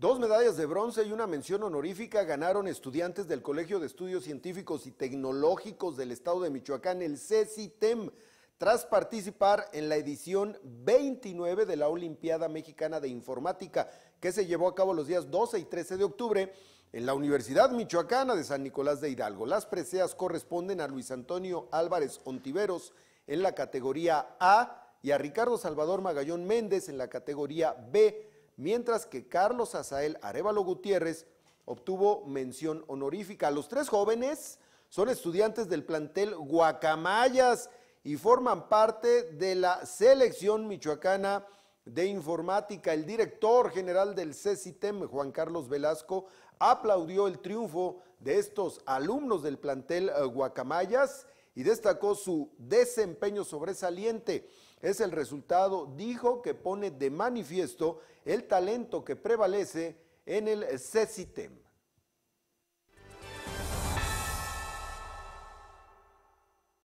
Dos medallas de bronce y una mención honorífica ganaron estudiantes del Colegio de Estudios Científicos y Tecnológicos del Estado de Michoacán, el CECITEM, tras participar en la edición 29 de la Olimpiada Mexicana de Informática, que se llevó a cabo los días 12 y 13 de octubre en la Universidad Michoacana de San Nicolás de Hidalgo. Las preseas corresponden a Luis Antonio Álvarez Ontiveros en la categoría A y a Ricardo Salvador Magallón Méndez en la categoría B mientras que Carlos Azael Arevalo Gutiérrez obtuvo mención honorífica. Los tres jóvenes son estudiantes del plantel Guacamayas y forman parte de la selección michoacana de informática. El director general del CECITEM, Juan Carlos Velasco, aplaudió el triunfo de estos alumnos del plantel eh, Guacamayas y destacó su desempeño sobresaliente. Es el resultado, dijo, que pone de manifiesto el talento que prevalece en el CECITEM.